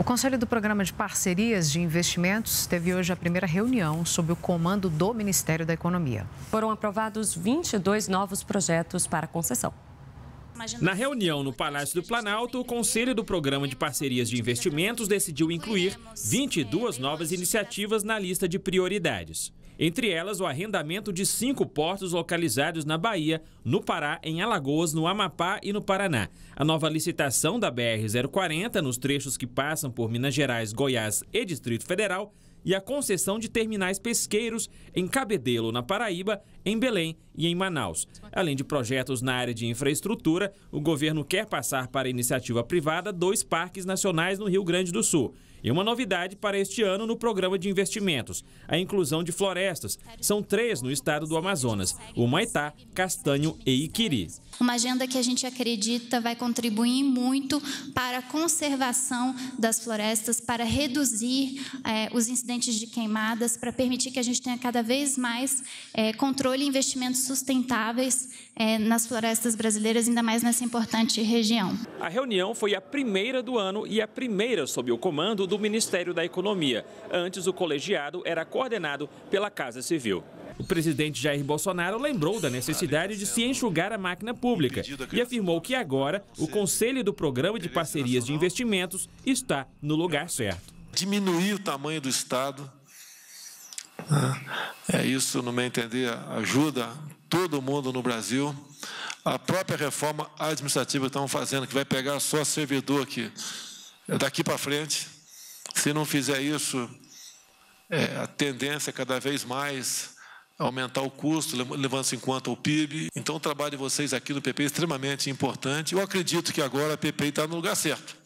O Conselho do Programa de Parcerias de Investimentos teve hoje a primeira reunião sob o comando do Ministério da Economia. Foram aprovados 22 novos projetos para concessão. Na reunião no Palácio do Planalto, o Conselho do Programa de Parcerias de Investimentos decidiu incluir 22 novas iniciativas na lista de prioridades. Entre elas, o arrendamento de cinco portos localizados na Bahia, no Pará, em Alagoas, no Amapá e no Paraná. A nova licitação da BR-040, nos trechos que passam por Minas Gerais, Goiás e Distrito Federal, e a concessão de terminais pesqueiros em Cabedelo, na Paraíba, em Belém e em Manaus. Além de projetos na área de infraestrutura, o governo quer passar para iniciativa privada dois parques nacionais no Rio Grande do Sul. E uma novidade para este ano no programa de investimentos, a inclusão de florestas. São três no estado do Amazonas, o Maitá, Castanho e Iquiri. Uma agenda que a gente acredita vai contribuir muito para a conservação das florestas, para reduzir é, os incidentes de queimadas, para permitir que a gente tenha cada vez mais é, controle e investimentos sustentáveis é, nas florestas brasileiras, ainda mais nessa importante região. A reunião foi a primeira do ano e a primeira sob o comando do Ministério da Economia. Antes, o colegiado era coordenado pela Casa Civil. O presidente Jair Bolsonaro lembrou da necessidade de se enxugar a máquina pública e afirmou que agora o Conselho do Programa de é Parcerias de Investimentos está no lugar certo. Diminuir o tamanho do Estado, ah. é isso, no meu entender, ajuda todo mundo no Brasil. A própria reforma administrativa que estamos fazendo, que vai pegar só servidor aqui, é daqui para frente, se não fizer isso, é, a tendência é cada vez mais aumentar o custo, levando-se em conta o PIB. Então, o trabalho de vocês aqui no PP é extremamente importante. Eu acredito que agora a PP está no lugar certo.